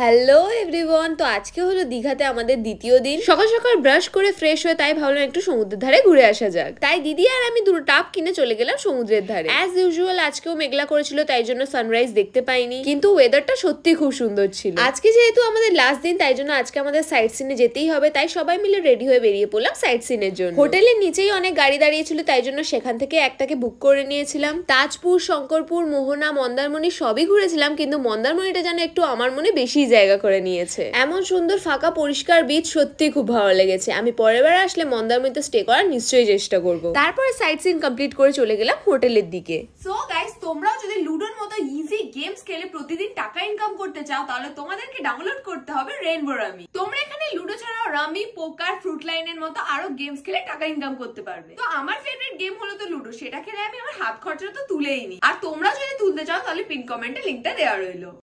hello everyone তো আজকে হলো দীঘাতে আমাদের দ্বিতীয় দিন সকাল সকাল ব্রাশ করে ফ্রেশ হয়ে তাই ভাবলাম একটু সমুদ্রের ধারে ঘুরে আসা যাক তাই দিদি আর আমি দুটো টাপ কিনে চলে গেলাম সমুদ্রের ধারে অ্যাজ ইউজুয়াল আজকেও মেঘলা করেছিল তাই জন্য সানরাইজ দেখতে পাইনি কিন্তু ওয়েদারটা সত্যি খুব সুন্দর ছিল আজকে যেহেতু আমাদের লাস্ট দিন তাই জন্য আজকে আমাদের সাইট সিনে যেতেই হবে তাই সবাই মিলে রেডি হয়ে বেরিয়ে পড়লাম সাইট সিনের জন্য হোটেলের নিচেই অনেক গাড়ি দাঁড়িয়েছিল তাই জন্য সেখান থেকে একটাকে বুক করে নিয়েছিলাম তাজপুর শঙ্করপুর মোহনা মন্দারমণি সবই ঘুরেছিলাম কিন্তু মন্দারমণিটা যেন একটু আমার মনে বেশি জায়গা করে নিয়েছে এমন সুন্দর ফাঁকা পরিষ্কার বিচ সত্যি খুব ভালো লেগেছে আমি পরের বার আসলে মন্দারমিতে স্টে করার নিশ্চয়ই চেষ্টা করব তারপরে সাইট সিন কমপ্লিট করে চলে গেলাম হোটেলের দিকে সো গাইস তোমরাও যদি লুডোর মতো ইজি গেমস খেলে প্রতিদিন টাকা ইনকাম করতে চাও তাহলে তোমাদেরকে ডাউনলোড করতে হবে রেনবো রামি তোমরা এখানে লুডো ছাড়াও রামি পোকার ফ্রুট লাইনের মতো আরো গেমস খেলে টাকা ইনকাম করতে পারবে তো আমার ফেভারিট গেম হলো তো লুডো সেটা খেলে আমি আমার হাত খরচা তো তুলেই নি আর তোমরা যদি তুলতে চাও তাহলে পিন কমেন্টে লিংকটা দেওয়া রইলো